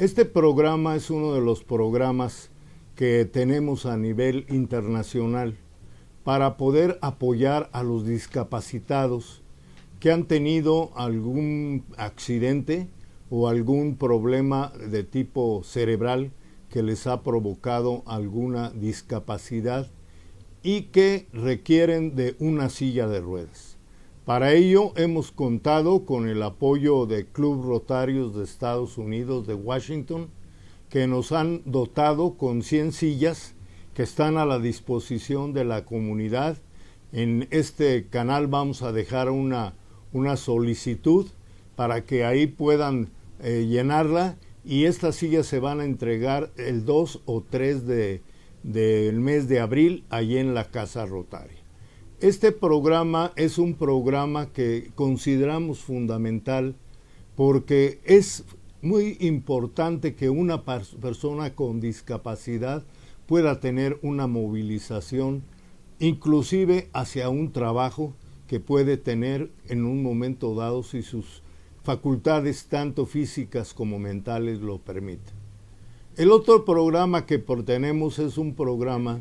Este programa es uno de los programas que tenemos a nivel internacional para poder apoyar a los discapacitados que han tenido algún accidente o algún problema de tipo cerebral que les ha provocado alguna discapacidad y que requieren de una silla de ruedas. Para ello hemos contado con el apoyo de Club Rotarios de Estados Unidos de Washington, que nos han dotado con 100 sillas que están a la disposición de la comunidad. En este canal vamos a dejar una, solicitud para que ahí puedan eh, llenarla y estas sillas se van a entregar el 2 o 3 del mes de abril allí en la Casa Rotaria. Este programa es un programa que consideramos fundamental porque es muy importante que una persona con discapacidad pueda tener una movilización, inclusive hacia un trabajo que puede tener en un momento dado si sus facultades tanto físicas como mentales lo permiten. El otro programa que tenemos es un programa